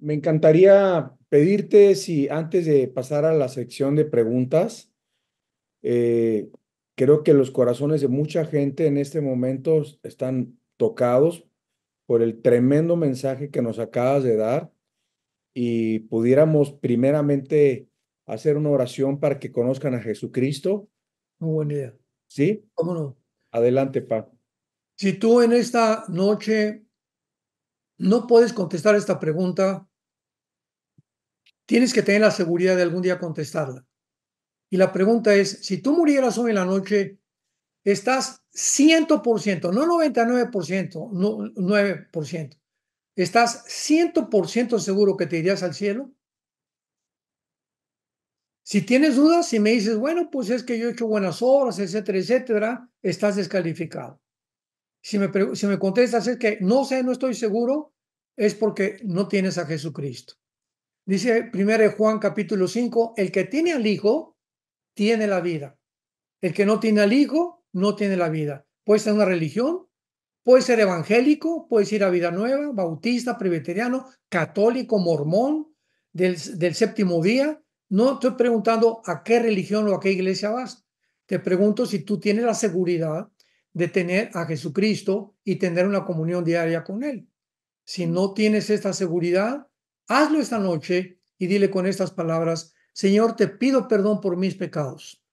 me encantaría pedirte si antes de pasar a la sección de preguntas, eh, creo que los corazones de mucha gente en este momento están tocados por el tremendo mensaje que nos acabas de dar y pudiéramos primeramente hacer una oración para que conozcan a Jesucristo. Muy buen día. ¿Sí? ¿Cómo no? Adelante, Pa. Si tú en esta noche no puedes contestar esta pregunta, tienes que tener la seguridad de algún día contestarla. Y la pregunta es, si tú murieras hoy en la noche, estás 100%, no 99%, no 9%, estás 100% seguro que te irías al cielo. Si tienes dudas, si me dices, bueno, pues es que yo he hecho buenas obras, etcétera, etcétera, estás descalificado. Si me, si me contestas es que no sé, no estoy seguro, es porque no tienes a Jesucristo. Dice 1 Juan capítulo 5, el que tiene al Hijo tiene la vida. El que no tiene al Hijo no tiene la vida. Puede ser una religión, puede ser evangélico, puede ir a vida nueva, bautista, presbiteriano, católico, mormón, del, del séptimo día. No estoy preguntando a qué religión o a qué iglesia vas. Te pregunto si tú tienes la seguridad de tener a Jesucristo y tener una comunión diaria con Él. Si no tienes esta seguridad, hazlo esta noche y dile con estas palabras, Señor, te pido perdón por mis pecados.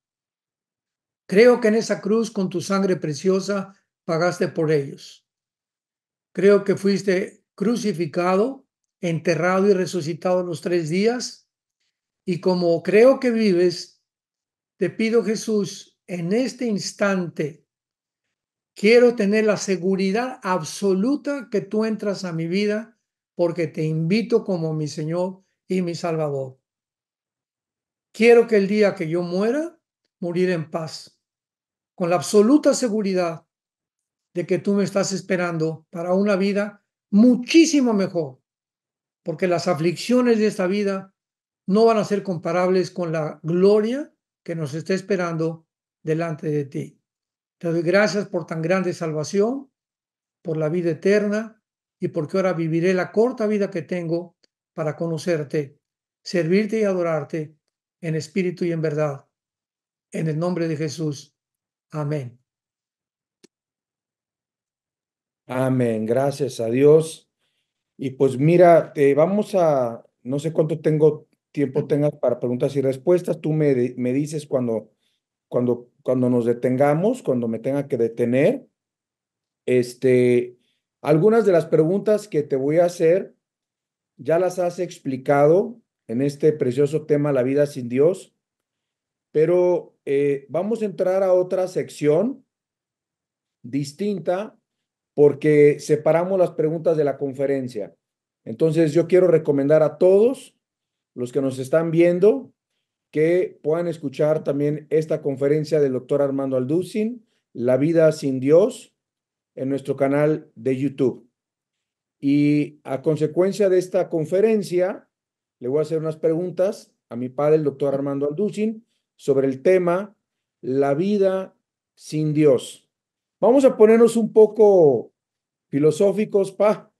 Creo que en esa cruz con tu sangre preciosa pagaste por ellos. Creo que fuiste crucificado, enterrado y resucitado los tres días. Y como creo que vives, te pido Jesús, en este instante, Quiero tener la seguridad absoluta que tú entras a mi vida porque te invito como mi Señor y mi Salvador. Quiero que el día que yo muera, morir en paz, con la absoluta seguridad de que tú me estás esperando para una vida muchísimo mejor, porque las aflicciones de esta vida no van a ser comparables con la gloria que nos está esperando delante de ti. Te doy gracias por tan grande salvación, por la vida eterna y porque ahora viviré la corta vida que tengo para conocerte, servirte y adorarte en espíritu y en verdad. En el nombre de Jesús. Amén. Amén. Gracias a Dios. Y pues mira, te vamos a, no sé cuánto tengo tiempo tengas para preguntas y respuestas. Tú me, me dices cuando, cuando cuando nos detengamos, cuando me tenga que detener, este, algunas de las preguntas que te voy a hacer ya las has explicado en este precioso tema La vida sin Dios, pero eh, vamos a entrar a otra sección distinta porque separamos las preguntas de la conferencia. Entonces yo quiero recomendar a todos los que nos están viendo que puedan escuchar también esta conferencia del doctor Armando Alducin, La vida sin Dios, en nuestro canal de YouTube. Y a consecuencia de esta conferencia, le voy a hacer unas preguntas a mi padre, el doctor Armando Alducin, sobre el tema La vida sin Dios. Vamos a ponernos un poco filosóficos, pa,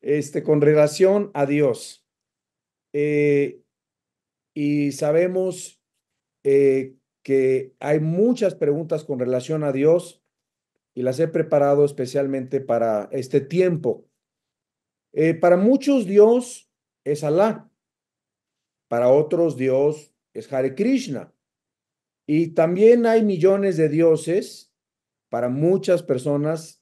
este, con relación a Dios. Eh, y sabemos eh, que hay muchas preguntas con relación a Dios y las he preparado especialmente para este tiempo. Eh, para muchos Dios es Alá, para otros Dios es Hare Krishna. Y también hay millones de dioses. Para muchas personas,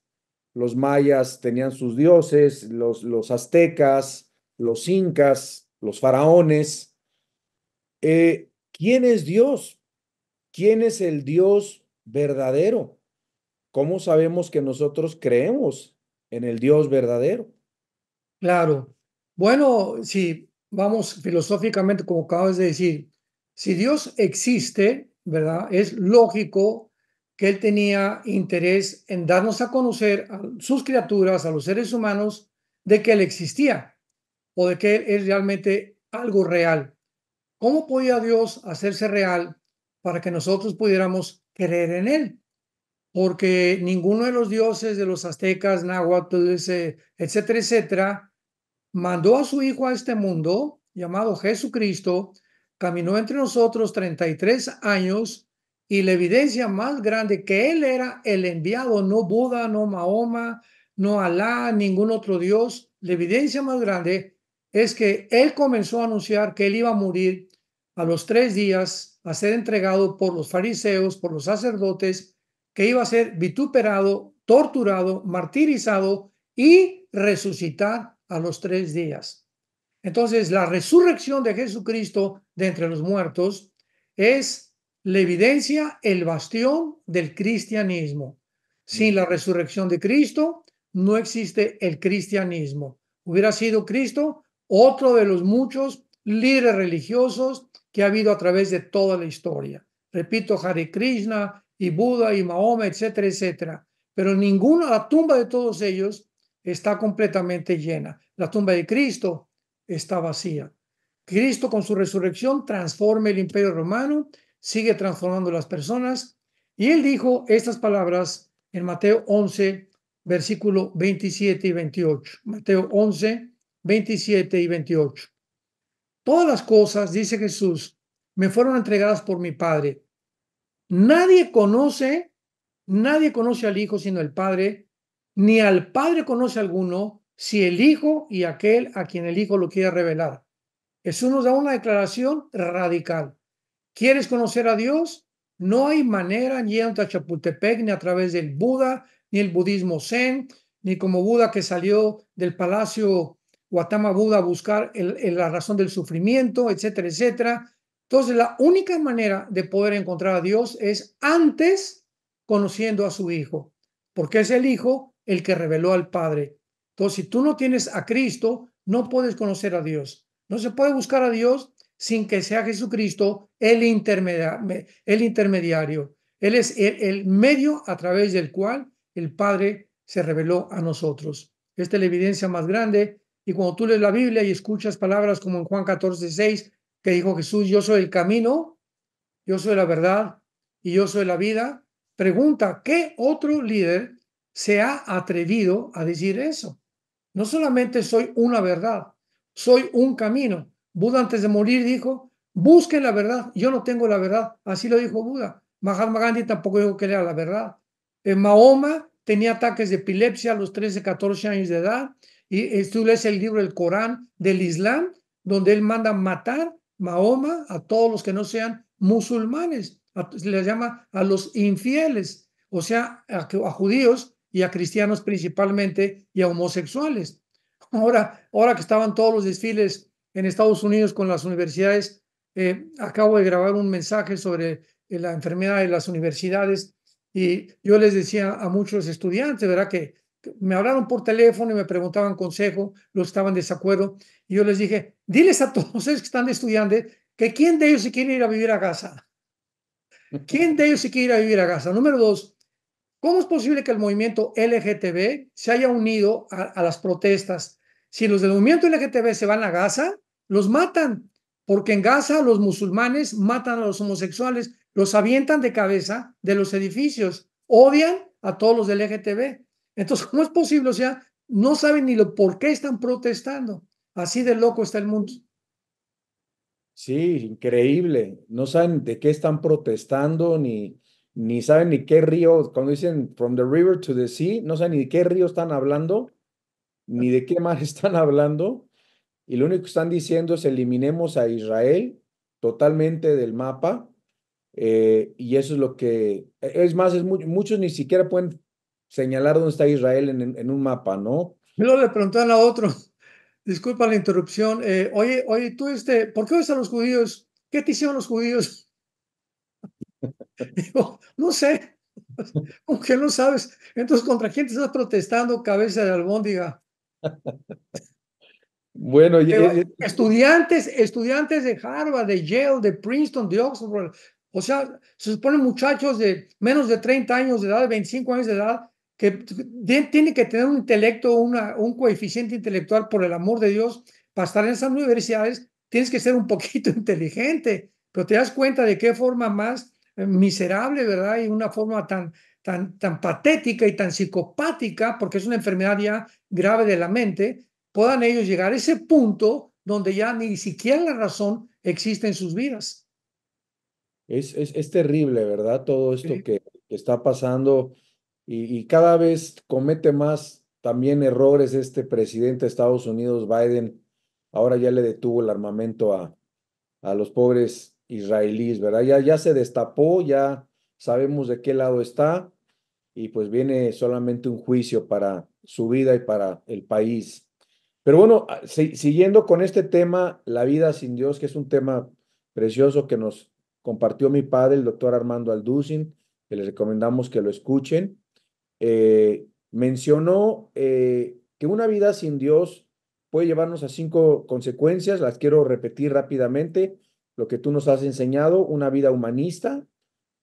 los mayas tenían sus dioses, los, los aztecas, los incas, los faraones. Eh, ¿Quién es Dios? ¿Quién es el Dios verdadero? ¿Cómo sabemos que nosotros creemos en el Dios verdadero? Claro. Bueno, si vamos filosóficamente, como acabas de decir, si Dios existe, ¿verdad? Es lógico que Él tenía interés en darnos a conocer a sus criaturas, a los seres humanos, de que Él existía o de que Él es realmente algo real. ¿Cómo podía Dios hacerse real para que nosotros pudiéramos creer en Él? Porque ninguno de los dioses de los aztecas, náhuatl, etcétera, etcétera, mandó a su Hijo a este mundo, llamado Jesucristo, caminó entre nosotros 33 años y la evidencia más grande que Él era el enviado, no Buda, no Mahoma, no Alá, ningún otro Dios, la evidencia más grande es que Él comenzó a anunciar que Él iba a morir a los tres días a ser entregado por los fariseos, por los sacerdotes, que iba a ser vituperado, torturado, martirizado y resucitar a los tres días. Entonces, la resurrección de Jesucristo de entre los muertos es la evidencia, el bastión del cristianismo. Sin la resurrección de Cristo, no existe el cristianismo. Hubiera sido Cristo otro de los muchos líderes religiosos, que ha habido a través de toda la historia. Repito, Hare Krishna y Buda y Mahoma, etcétera, etcétera. Pero ninguna, la tumba de todos ellos está completamente llena. La tumba de Cristo está vacía. Cristo con su resurrección transforma el imperio romano, sigue transformando las personas. Y él dijo estas palabras en Mateo 11, versículo 27 y 28. Mateo 11, 27 y 28. Todas las cosas, dice Jesús, me fueron entregadas por mi Padre. Nadie conoce, nadie conoce al Hijo sino el Padre, ni al Padre conoce alguno, si el Hijo y aquel a quien el Hijo lo quiera revelar. Jesús nos da una declaración radical. ¿Quieres conocer a Dios? No hay manera ni en Chapultepec, ni a través del Buda, ni el budismo Zen, ni como Buda que salió del palacio Guatama Buda a buscar la razón del sufrimiento, etcétera, etcétera. Entonces, la única manera de poder encontrar a Dios es antes conociendo a su Hijo, porque es el Hijo el que reveló al Padre. Entonces, si tú no tienes a Cristo, no puedes conocer a Dios. No se puede buscar a Dios sin que sea Jesucristo el, intermediario. El Él es el medio a través del cual el Padre se reveló a nosotros. Esta es la evidencia más grande y cuando tú lees la Biblia y escuchas palabras como en Juan 14, 6, que dijo Jesús, yo soy el camino, yo soy la verdad y yo soy la vida, pregunta, ¿qué otro líder se ha atrevido a decir eso? No solamente soy una verdad, soy un camino. Buda antes de morir dijo, busquen la verdad, yo no tengo la verdad, así lo dijo Buda. Mahatma Gandhi tampoco dijo que era la verdad. Eh, Mahoma tenía ataques de epilepsia a los 13, 14 años de edad y tú lees el libro el Corán del Islam, donde él manda matar Mahoma a todos los que no sean musulmanes, Se les llama a los infieles, o sea, a, judíos y a cristianos principalmente y a homosexuales. Ahora, ahora que estaban todos los desfiles en Estados Unidos con las universidades, eh, acabo de grabar un mensaje sobre eh, la enfermedad de las universidades y yo les decía a muchos estudiantes, ¿verdad? Que me hablaron por teléfono y me preguntaban consejo, los estaban en desacuerdo. Y yo les dije, diles a todos que están estudiando que quién de ellos se quiere ir a vivir a Gaza. ¿Quién de ellos se quiere ir a vivir a Gaza? Número dos, ¿cómo es posible que el movimiento LGTB se haya unido a, las protestas? Si los del movimiento LGTB se van a Gaza, los matan, porque en Gaza los musulmanes matan a los homosexuales, los avientan de cabeza de los edificios, odian a todos los del LGTB. Entonces, ¿cómo es posible? O sea, no saben ni lo por qué están protestando. Así de loco está el mundo. Sí, increíble. No saben de qué están protestando, ni, ni saben ni qué río, cuando dicen from the river to the sea, no saben ni de qué río están hablando, ni de qué mar están hablando. Y lo único que están diciendo es eliminemos a Israel totalmente del mapa. Eh, y eso es lo que, e, es más, es muchos ni siquiera pueden señalar dónde está Israel en, un mapa, ¿no? Me lo le preguntaron a otro, disculpa la interrupción, eh, oye, oye, tú, este, ¿por qué ves a los judíos? ¿Qué te hicieron los judíos? Digo, no sé, Aunque no sabes. Entonces, ¿contra quién te estás protestando, cabeza de albóndiga? Bueno, estudiantes, estudiantes de Harvard, de Yale, de Princeton, de Oxford, o sea, se suponen muchachos de menos de 30 años de edad, de 25 años de edad, que tiene que tener un intelecto, una, un coeficiente intelectual, por el amor de Dios, para estar en esas universidades, tienes que ser un poquito inteligente, pero te das cuenta de qué forma más eh, miserable, ¿verdad? Y una forma tan, tan, tan patética y tan psicopática, porque es una enfermedad ya grave de la mente, puedan ellos llegar a ese punto donde ya ni siquiera la razón existe en sus vidas. Es, terrible, ¿verdad? Todo esto que está pasando y, cada vez comete más también errores este presidente de Estados Unidos, Biden. Ahora ya le detuvo el armamento a, a los pobres israelíes, ¿verdad? Ya, ya se destapó, ya sabemos de qué lado está y pues viene solamente un juicio para su vida y para el país. Pero bueno, ah, siguiendo con este tema, la vida sin Dios, que es un tema precioso que nos compartió mi padre, el doctor Armando Alducin, que les recomendamos que lo escuchen. Eh, mencionó eh, que una vida sin Dios puede llevarnos a cinco consecuencias, las quiero repetir rápidamente, lo que tú nos has enseñado, una vida humanista,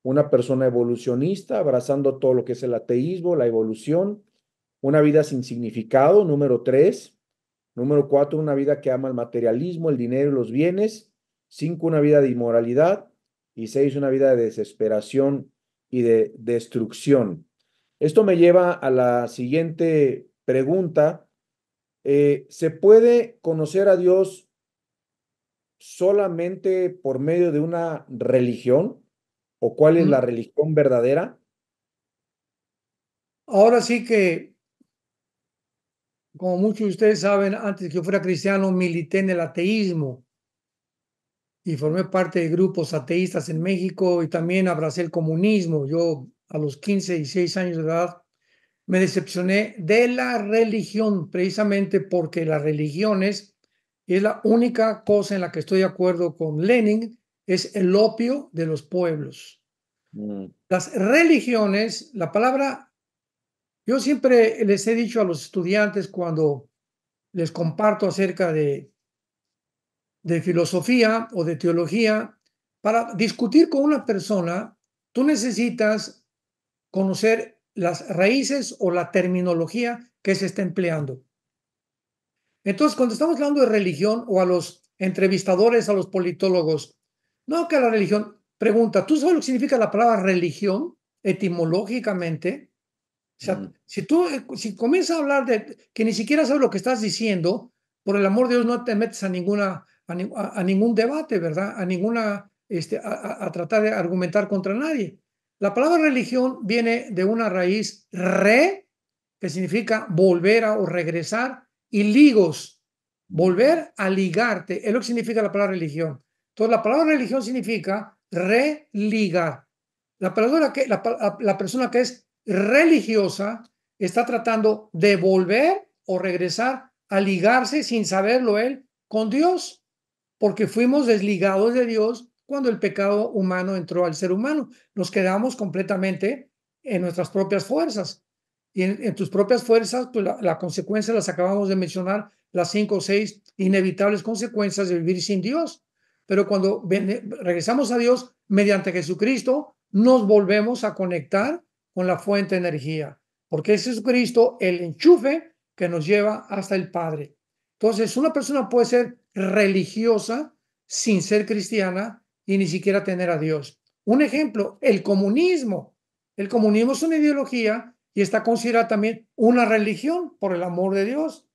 una persona evolucionista, abrazando todo lo que es el ateísmo, la evolución, una vida sin significado, número tres, número cuatro, una vida que ama el materialismo, el dinero y los bienes, cinco, una vida de inmoralidad y seis, una vida de desesperación y de destrucción. Esto me lleva a la siguiente pregunta. Eh, ¿Se puede conocer a Dios solamente por medio de una religión? ¿O cuál es la religión verdadera? Ahora sí que, como muchos de ustedes saben, antes que yo fuera cristiano, milité en el ateísmo y formé parte de grupos ateístas en México y también abracé el comunismo. Yo a los 15 y 6 años de edad, me decepcioné de la religión, precisamente porque las religiones es la única cosa en la que estoy de acuerdo con Lenin, es el opio de los pueblos. Mm. Las religiones, la palabra, yo siempre les he dicho a los estudiantes cuando les comparto acerca de, de filosofía o de teología, para discutir con una persona, tú necesitas conocer las raíces o la terminología que se está empleando. Entonces, cuando estamos hablando de religión o a los entrevistadores, a los politólogos, no que la religión, pregunta, ¿tú sabes lo que significa la palabra religión etimológicamente? O sea, si tú eh, si comienzas a hablar de que ni siquiera sabes lo que estás diciendo, por el amor de Dios no te metes a ninguna a, ningún debate, ¿verdad? A ninguna este a tratar de argumentar contra nadie. La palabra religión viene de una raíz re, que significa volver a o regresar, y ligos, volver a ligarte, es lo que significa la palabra religión. Entonces, la palabra religión significa religar. La, palabra que, la persona que es religiosa está tratando de volver o regresar a ligarse sin saberlo él con Dios, porque fuimos desligados de Dios cuando el pecado humano entró al ser humano. Nos quedamos completamente en nuestras propias fuerzas. Y en, tus propias fuerzas, pues la, consecuencia las acabamos de mencionar, las cinco o seis inevitables consecuencias de vivir sin Dios. Pero cuando regresamos a Dios mediante Jesucristo, nos volvemos a conectar con la fuente de energía, porque es Jesucristo el enchufe que nos lleva hasta el Padre. Entonces, una persona puede ser religiosa sin ser cristiana y ni siquiera tener a Dios. Un ejemplo, el comunismo. El comunismo es una ideología y está considerada también una religión, por el amor de Dios.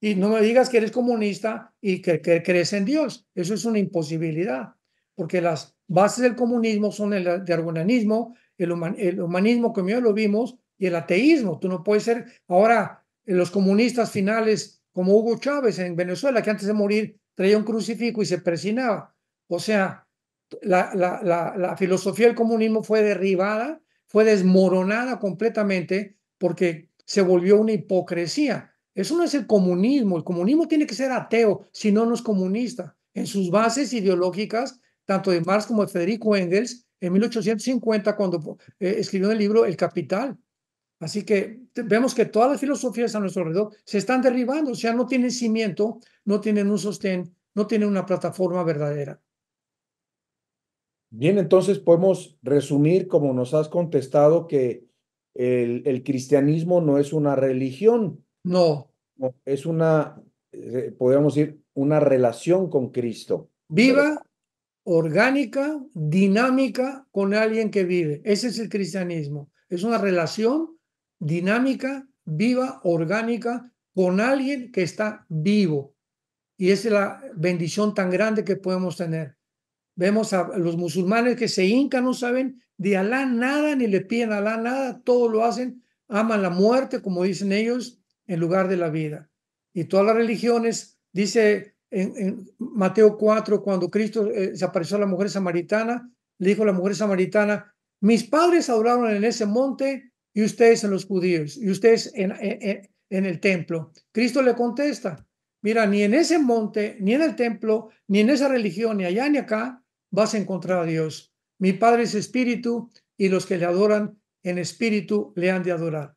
Y no me digas que eres comunista y que, crees en Dios. Eso es una imposibilidad, porque las bases del comunismo son el darwinismo el, el humanismo, como ya lo vimos, y el ateísmo. Tú no puedes ser ahora los comunistas finales como Hugo Chávez en Venezuela, que antes de morir traía un crucifijo y se persinaba. O sea, la, la, filosofía del comunismo fue derribada, fue desmoronada completamente porque se volvió una hipocresía. Eso no es el comunismo. El comunismo tiene que ser ateo, si no, no es comunista. En sus bases ideológicas, tanto de Marx como de Federico Engels, en 1850, cuando eh, escribió el libro El Capital. Así que vemos que todas las filosofías a nuestro alrededor se están derribando, o sea, no tienen cimiento, no tienen un sostén, no tienen una plataforma verdadera. Bien, entonces podemos resumir, como nos has contestado, que el, cristianismo no es una religión. No. es una, eh, podríamos decir, una relación con Cristo. Viva, orgánica, dinámica con alguien que vive. Ese es el cristianismo. Es una relación dinámica, viva, orgánica con alguien que está vivo. Y esa es la bendición tan grande que podemos tener. Vemos a los musulmanes que se hincan, no saben de Alá nada, ni le piden a Alá nada, todo lo hacen, aman la muerte, como dicen ellos, en lugar de la vida. Y todas las religiones, dice en, Mateo 4, cuando Cristo eh, se apareció a la mujer samaritana, le dijo a la mujer samaritana, mis padres adoraron en ese monte y ustedes en los judíos, y ustedes en el templo. Cristo le contesta, mira, ni en ese monte, ni en el templo, ni en esa religión, ni allá ni acá, vas a encontrar a Dios. Mi Padre es espíritu y los que le adoran en espíritu le han de adorar.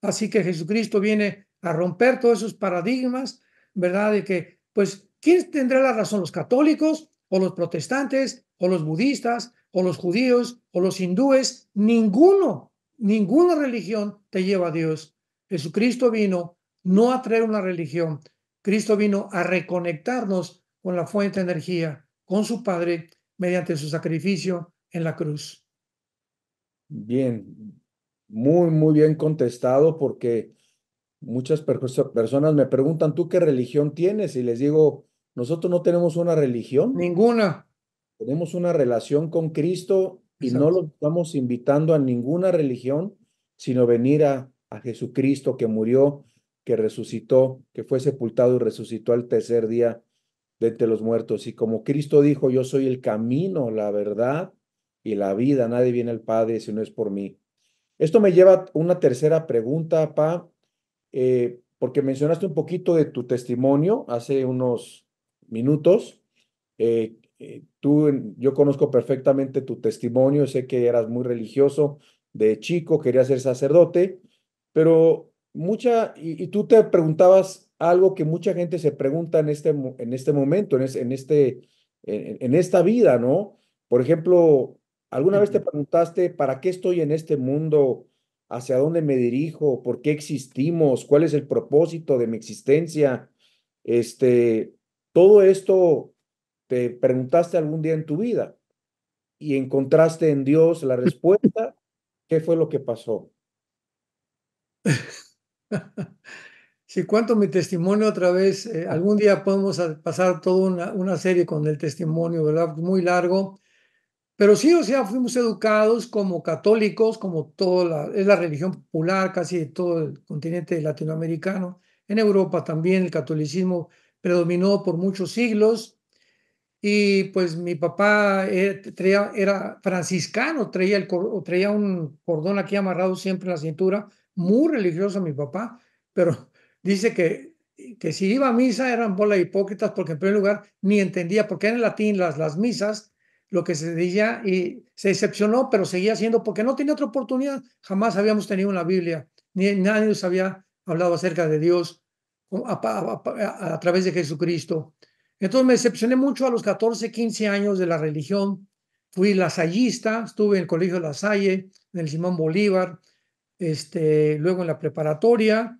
Así que Jesucristo viene a romper todos esos paradigmas, ¿verdad? De que, pues, ¿quién tendrá la razón? ¿Los católicos o los protestantes o los budistas o los judíos o los hindúes? Ninguno, ninguna religión te lleva a Dios. Jesucristo vino no a traer una religión. Cristo vino a reconectarnos con la fuente de energía con su Padre mediante su sacrificio en la cruz. Bien, muy, muy bien contestado porque muchas personas me preguntan, ¿tú qué religión tienes? Y les digo, nosotros no tenemos una religión. Ninguna. Tenemos una relación con Cristo y no lo estamos invitando a ninguna religión, sino venir a, a Jesucristo que murió, que resucitó, que fue sepultado y resucitó al tercer día de los muertos. Y como Cristo dijo, yo soy el camino, la verdad y la vida. Nadie viene al Padre si no es por mí. Esto me lleva a una tercera pregunta, Pa, eh, porque mencionaste un poquito de tu testimonio hace unos minutos. Eh, eh, tú, yo conozco perfectamente tu testimonio, sé que eras muy religioso de chico, querías ser sacerdote, pero mucha, y tú te preguntabas algo que mucha gente se pregunta en este, en este momento, en, este, esta vida, ¿no? Por ejemplo, ¿alguna vez te preguntaste para qué estoy en este mundo? ¿Hacia dónde me dirijo? ¿Por qué existimos? ¿Cuál es el propósito de mi existencia? Este, todo esto te preguntaste algún día en tu vida y encontraste en Dios la respuesta. ¿Qué fue lo que pasó? si cuento mi testimonio otra vez, eh, algún día podemos pasar toda una, una, serie con el testimonio, ¿verdad? Muy largo. Pero sí, o sea, fuimos educados como católicos, como toda la, es la religión popular casi de todo el continente latinoamericano. En Europa también el catolicismo predominó por muchos siglos. Y pues mi papá eh, era, franciscano, traía, el, traía un cordón aquí amarrado siempre en la cintura, muy religioso mi papá, pero dice que, que si iba a misa eran bolas hipócritas porque en primer lugar ni entendía, porque en latín las, las misas, lo que se decía, y se decepcionó, pero seguía haciendo porque no tenía otra oportunidad. Jamás habíamos tenido una Biblia, ni nadie nos había hablado acerca de Dios a, través de Jesucristo. Entonces me decepcioné mucho a los 14, 15 años de la religión. Fui lasallista, estuve en el Colegio de La Salle, en el Simón Bolívar, este, luego en la preparatoria,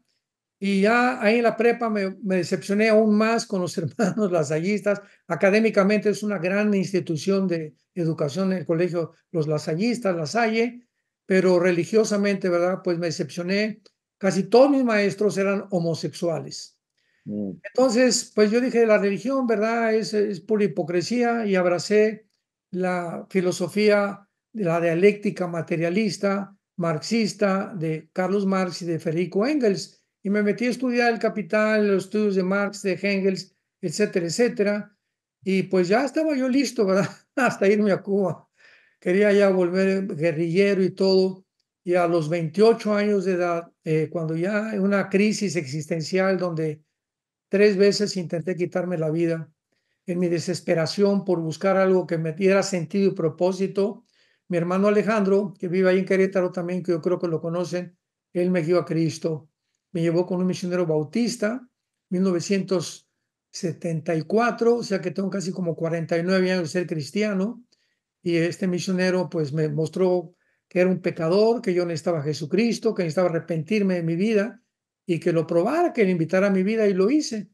y ya ahí en la prepa me, decepcioné aún más con los hermanos lasallistas. Académicamente es una gran institución de educación en el colegio, los lasallistas, Lasalle, pero religiosamente, ¿verdad? Pues me decepcioné. Casi todos mis maestros eran homosexuales. Mm. Entonces, pues yo dije, la religión, ¿verdad? Es, es pura hipocresía y abracé la filosofía, de la dialéctica materialista, marxista de Carlos Marx y de Federico Engels y me metí a estudiar el capital, los estudios de Marx, de Engels, etcétera, etcétera. Y pues ya estaba yo listo, ¿verdad? Hasta irme a Cuba. Quería ya volver guerrillero y todo. Y a los 28 años de edad, eh, cuando ya en una crisis existencial donde tres veces intenté quitarme la vida, en mi desesperación por buscar algo que me diera sentido y propósito, mi hermano Alejandro, que vive ahí en Querétaro también, que yo creo que lo conocen, él me dio a Cristo me llevó con un misionero bautista, 1974, o sea que tengo casi como 49 años de ser cristiano, y este misionero pues me mostró que era un pecador, que yo necesitaba Jesucristo, que necesitaba arrepentirme de mi vida y que lo probara, que le invitara a mi vida y lo hice.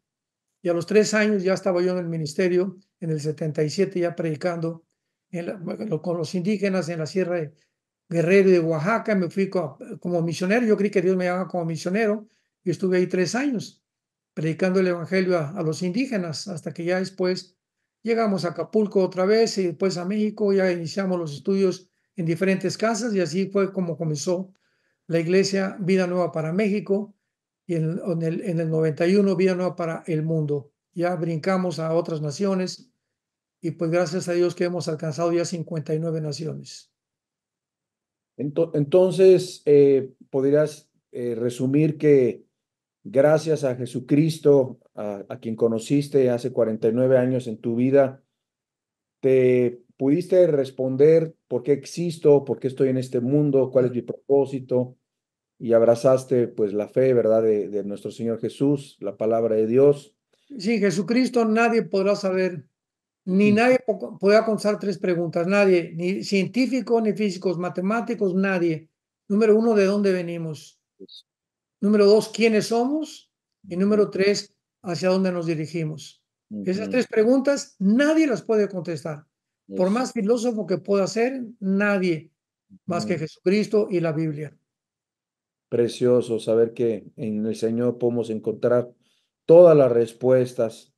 Y a los tres años ya estaba yo en el ministerio, en el 77 ya predicando con los indígenas en la Sierra de Guerrero de Oaxaca, me fui como, misionero, yo creí que Dios me llamaba como misionero, y estuve ahí tres años predicando el Evangelio a, los indígenas, hasta que ya después llegamos a Acapulco otra vez y después a México, ya iniciamos los estudios en diferentes casas y así fue como comenzó la iglesia Vida Nueva para México y en, el, en el 91 Vida Nueva para el mundo. Ya brincamos a otras naciones y pues gracias a Dios que hemos alcanzado ya 59 naciones. Entonces, eh, podrías eh, resumir que gracias a Jesucristo, a, quien conociste hace 49 años en tu vida, te pudiste responder por qué existo, por qué estoy en este mundo, cuál es mi propósito, y abrazaste pues la fe, ¿verdad?, de, de nuestro Señor Jesús, la palabra de Dios. Sí, Jesucristo nadie podrá saber ni nadie puede contestar tres preguntas, nadie, ni científicos, ni físicos, matemáticos, nadie. Número uno, ¿de dónde venimos? Pues número dos, ¿quiénes somos? Y número tres, ¿hacia dónde nos dirigimos? Esas tres preguntas nadie las puede contestar. Por más filósofo que pueda ser, nadie más que Jesucristo y la Biblia. Precioso saber que en el Señor podemos encontrar todas las respuestas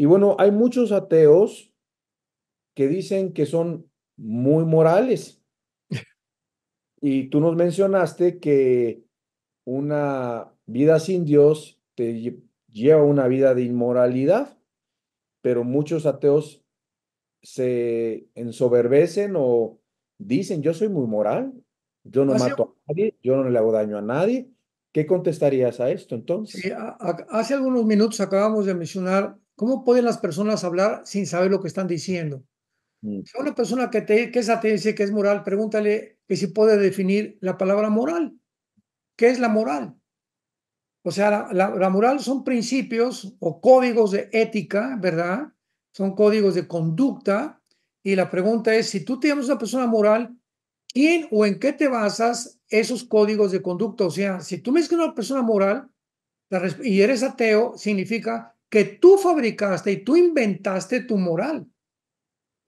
y bueno, hay muchos ateos que dicen que son muy morales. Y tú nos mencionaste que una vida sin Dios te lleva a una vida de inmoralidad, pero muchos ateos se ensoberbecen o dicen, yo soy muy moral, yo no mato a nadie, yo no le hago daño a nadie. ¿Qué contestarías a esto entonces? hace algunos minutos acabamos de mencionar ¿Cómo pueden las personas hablar sin saber lo que están diciendo? Mm. una persona que, te, que es dice que es moral, pregúntale que si puede definir la palabra moral. ¿Qué es la moral? O sea, la, moral son principios o códigos de ética, ¿verdad? Son códigos de conducta. Y la pregunta es, si tú te llamas una persona moral, ¿quién o en qué te basas esos códigos de conducta? O sea, si tú me dices que una persona moral y eres ateo, significa que tú fabricaste y tú inventaste tu moral.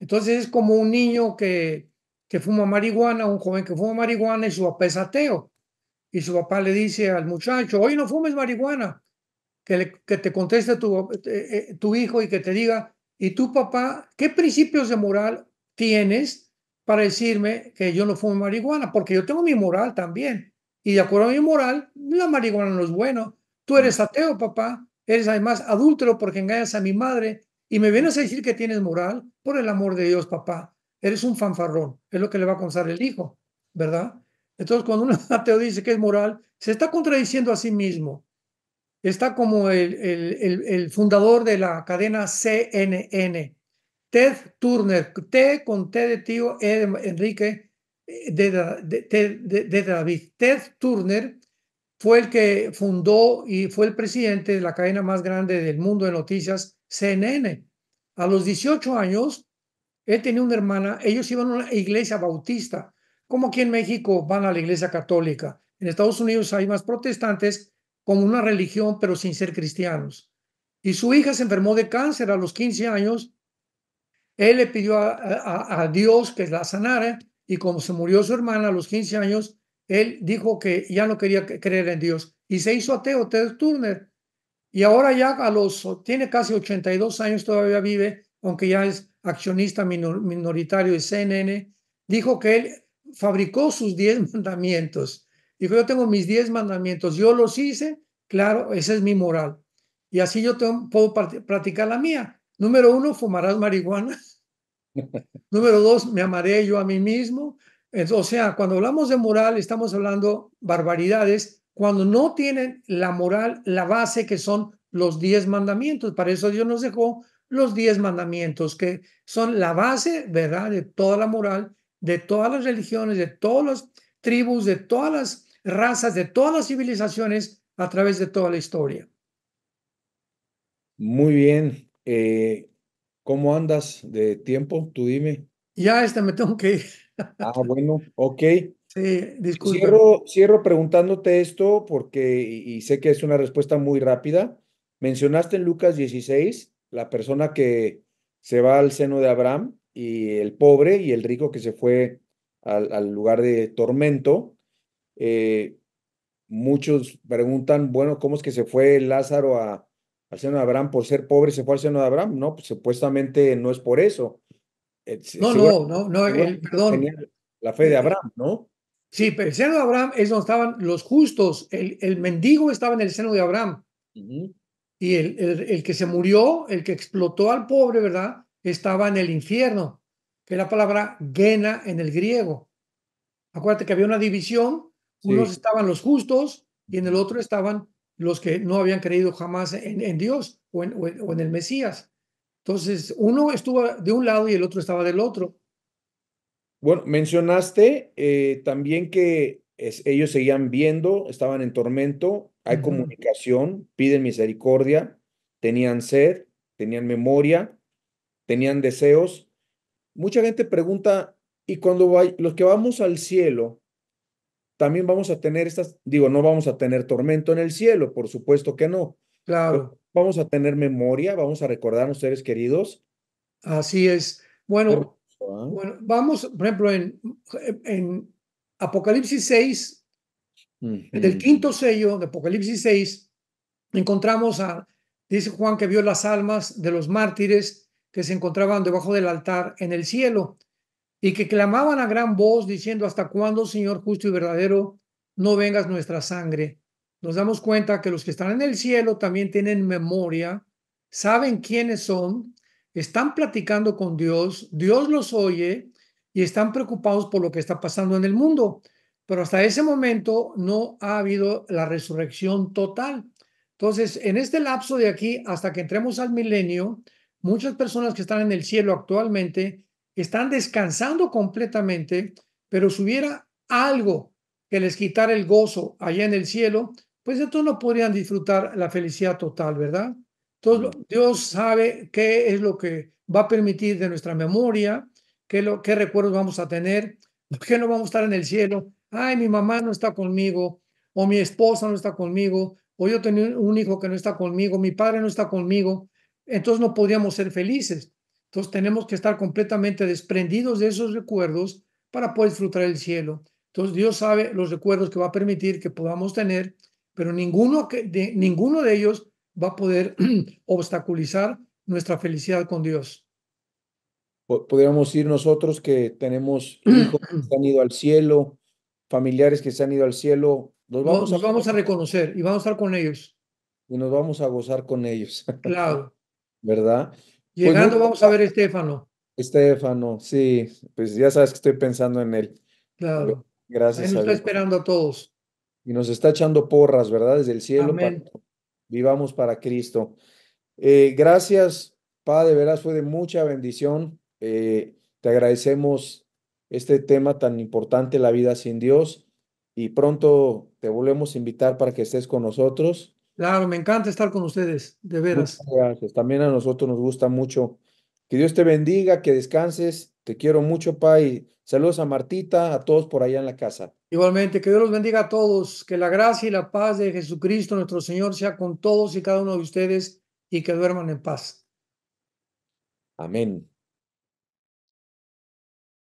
Entonces es como un niño que, que fuma marihuana, un joven que fuma marihuana y su papá es ateo. Y su papá le dice al muchacho, hoy no fumes marihuana. Que, te conteste tu, eh, eh, tu hijo y que te diga, ¿y tu papá qué principios de moral tienes para decirme que yo no fumo marihuana? Porque yo tengo mi moral también. Y de acuerdo a mi moral, la marihuana no es bueno. Tú eres ateo, papá. Eres además adúltero porque engañas a mi madre y me vienes a decir que tienes moral. Por el amor de Dios, papá, eres un fanfarrón. Es lo que le va a contar el hijo, ¿verdad? Entonces, cuando un ateo dice que es moral, se está contradiciendo a sí mismo. Está como el, el, fundador de la cadena CNN, Ted Turner, T con T de tío, e Enrique, eh, de, de David. Ted Turner fue el que fundó y fue el presidente de la cadena más grande del mundo de noticias, CNN. A los 18 años, él tenía una hermana, ellos iban a una iglesia bautista, como aquí en México van a la iglesia católica. En Estados Unidos hay más protestantes como una religión, pero sin ser cristianos. Y su hija se enfermó de cáncer a los 15 años. Él le pidió a, a Dios que la sanara y como se murió su hermana a los 15 años, él dijo que ya no quería creer en Dios y se hizo ateo, Ted Turner. Y ahora ya a los, tiene casi 82 años, todavía vive, aunque ya es accionista minoritario de CNN, dijo que él fabricó sus 10 mandamientos. Dijo, yo tengo mis 10 mandamientos, yo los hice, claro, esa es mi moral. Y así yo puedo practicar la mía. Número uno, fumarás marihuana. Número dos, me amaré yo a mí mismo o sea, cuando hablamos de moral, estamos hablando barbaridades cuando no tienen la moral, la base que son los diez mandamientos. Para eso Dios nos dejó los diez mandamientos, que son la base, ¿verdad?, de toda la moral, de todas las religiones, de todas las tribus, de todas las razas, de todas las civilizaciones a través de toda la historia. Muy bien. Eh, ¿Cómo andas de tiempo? Tú dime. Ya, este me tengo que Ah, bueno, ok. Sí, Cierro, preguntándote esto porque, y sé que es una respuesta muy rápida. Mencionaste en Lucas 16 la persona que se va al seno de Abraham y el pobre y el rico que se fue al, lugar de tormento. Eh, muchos preguntan, bueno, ¿cómo es que se fue Lázaro al seno de Abraham por ser pobre? ¿Se fue al seno de Abraham? No, pues supuestamente no es por eso. Eh, no, no, eh, no, no, perdón. La fe de eh, Abraham, ¿no? Sí, pero el seno de Abraham es donde estaban los justos. El, mendigo estaba en el seno de Abraham. Y el, que se murió, el que explotó al pobre, ¿verdad? Estaba en el infierno, que es la palabra gena en el griego. Acuérdate que había una división. Unos estaban los justos y en el otro estaban los que no habían creído jamás en, Dios o en el Mesías. Entonces, uno estuvo de un lado y el otro estaba del otro. Bueno, mencionaste eh, también que ellos seguían viendo, estaban en tormento, hay comunicación, piden misericordia, tenían sed, tenían memoria, tenían deseos. Mucha gente pregunta, ¿y cuando los que vamos al cielo, también vamos a tener estas, digo, no vamos a tener tormento en el cielo, por supuesto que no, Claro. Vamos a tener memoria, vamos a recordar a seres queridos. Así es. Bueno, ¿ah? bueno vamos, por ejemplo, en, en Apocalipsis 6, en del quinto sello de Apocalipsis 6, encontramos a, dice Juan que vio las almas de los mártires que se encontraban debajo del altar en el cielo y que clamaban a gran voz diciendo, ¿hasta cuándo, Señor justo y verdadero, no vengas nuestra sangre nos damos cuenta que los que están en el cielo también tienen memoria, saben quiénes son, están platicando con Dios, Dios los oye y están preocupados por lo que está pasando en el mundo. Pero hasta ese momento no ha habido la resurrección total. Entonces, en este lapso de aquí hasta que entremos al milenio, muchas personas que están en el cielo actualmente están descansando completamente, pero si hubiera algo que les quitara el gozo allá en el cielo, pues entonces no podrían disfrutar la felicidad total, ¿verdad? Entonces Dios sabe qué es lo que va a permitir de nuestra memoria, qué, recuerdos vamos a tener, por qué no vamos a estar en el cielo. Ay, mi mamá no está conmigo, o mi esposa no está conmigo, o yo tengo un hijo que no está conmigo, mi padre no está conmigo. Entonces no podríamos ser felices. Entonces tenemos que estar completamente desprendidos de esos recuerdos para poder disfrutar el cielo. Entonces Dios sabe los recuerdos que va a permitir que podamos tener pero ninguno, de, ninguno de ellos va a poder obstaculizar nuestra felicidad con Dios. Podríamos ir nosotros que tenemos hijos que se han ido al cielo, familiares que se han ido al cielo, nos vamos, a... reconocer y vamos a estar con ellos. Y nos vamos a gozar con ellos. Claro. ¿Verdad? Pues Llegando vamos a ver a Estefano. Estefano, sí, pues ya sabes que estoy pensando en él. Claro. Gracias. Él está esperando a todos y nos está echando porras, ¿verdad? Desde el cielo. Amén. vivamos para Cristo. Eh, gracias, Padre, de veras fue de mucha bendición. Eh, te agradecemos este tema tan importante, la vida sin Dios, y pronto te volvemos a invitar para que estés con nosotros. Claro, me encanta estar con ustedes, de veras. gracias. También a nosotros nos gusta mucho. Que Dios te bendiga, que descanses te quiero mucho, pai. saludos a Martita, a todos por allá en la casa. Igualmente, que Dios los bendiga a todos, que la gracia y la paz de Jesucristo nuestro Señor sea con todos y cada uno de ustedes y que duerman en paz. Amén.